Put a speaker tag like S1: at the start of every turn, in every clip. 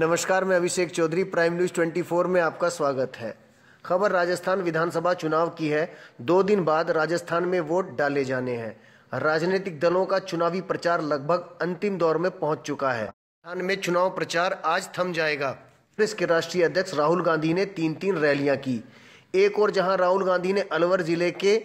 S1: नमस्कार मैं अभिषेक Chaudhary prime news 24 में आपका स्वागत है खबर राजस्थान विधानसभा चुनाव की है दो दिन बाद राजस्थान में वोट डाले जाने हैं राजनीतिक दलों का चुनावी प्रचार लगभग अंतिम दौर में पहुंच चुका है राजस्थान में चुनाव प्रचार आज थम जाएगा कांग्रेस के राष्ट्रीय अध्यक्ष राहुल गांधी ने तीन तीन रैलियां की एक और जहां राहुल गांधी ने अलवर जिले के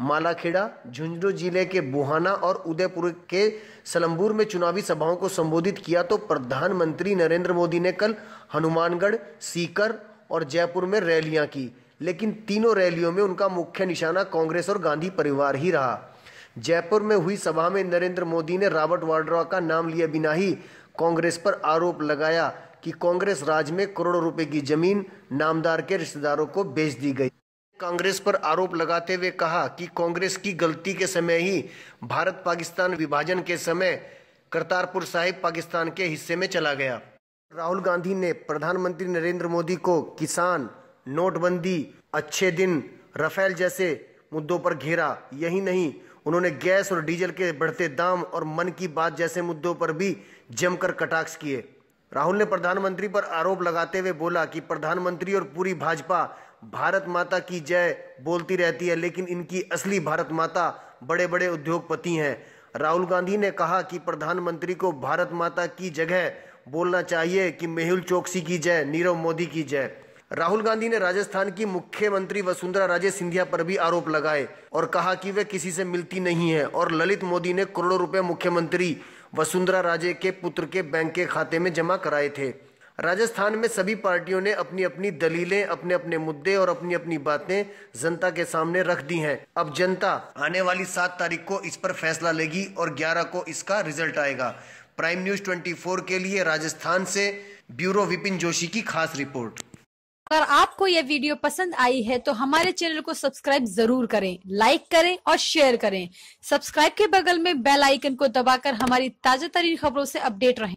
S1: मालाखेड़ा झुंझुनू जिले के बुहाना और उदयपुर के सलम्बूर में चुनावी सभाओं को संबोधित किया तो प्रधानमंत्री नरेंद्र मोदी ने कल हनुमानगढ़ सीकर और जयपुर में रैलियां की लेकिन तीनों रैलियों में उनका मुख्य निशाना कांग्रेस और गांधी परिवार ही रहा जयपुर में हुई सभा में नरेंद्र मोदी ने रॉबर्ट वाड्रा का नाम लिए बिना ही कांग्रेस पर आरोप लगाया कि कांग्रेस राज में करोड़ों रुपए की जमीन नामदार के रिश्तेदारों को बेच दी गई कांग्रेस पर आरोप लगाते हुए कहा कि कांग्रेस की गलती के समय ही भारत पाकिस्तान विभाजन के समय करतारपुर साहिब पाकिस्तान के हिस्से में चला गया राहुल गांधी ने प्रधानमंत्री नरेंद्र मोदी को किसान नोटबंदी अच्छे दिन राफेल जैसे मुद्दों पर घेरा यही नहीं उन्होंने गैस और डीजल के बढ़ते दाम और मन की बात जैसे मुद्दों पर भी जमकर कटाक्ष किए राहुल ने प्रधानमंत्री पर आरोप लगाते हुए बोला कि प्रधानमंत्री और पूरी भाजपा भारत माता की जय बोलती रहती है लेकिन इनकी असली भारत माता बड़े बड़े उद्योगपति हैं राहुल गांधी ने कहा कि प्रधानमंत्री को भारत माता की जगह बोलना चाहिए कि मेहुल चौकसी की जय नीरव मोदी की जय राहुल गांधी ने राजस्थान की मुख्यमंत्री वसुंधरा राजे सिंधिया पर भी आरोप लगाए और कहा कि वे किसी से मिलती नहीं है और ललित मोदी ने करोड़ों रुपए मुख्यमंत्री वसुंधरा राजे के पुत्र के बैंक के खाते में जमा कराए थे राजस्थान में सभी पार्टियों ने अपनी अपनी दलीलें अपने अपने मुद्दे और अपनी अपनी बातें जनता के सामने रख दी हैं अब जनता आने वाली सात तारीख को इस पर फैसला लेगी और ग्यारह को इसका रिजल्ट आएगा प्राइम न्यूज फोर के लिए राजस्थान से ब्यूरो विपिन जोशी की खास रिपोर्ट अगर आपको यह वीडियो पसंद आई है तो हमारे चैनल को सब्सक्राइब जरूर करें लाइक करें और शेयर करें सब्सक्राइब के बगल में बेल आइकन को दबाकर हमारी ताजा तरीन खबरों से अपडेट रहें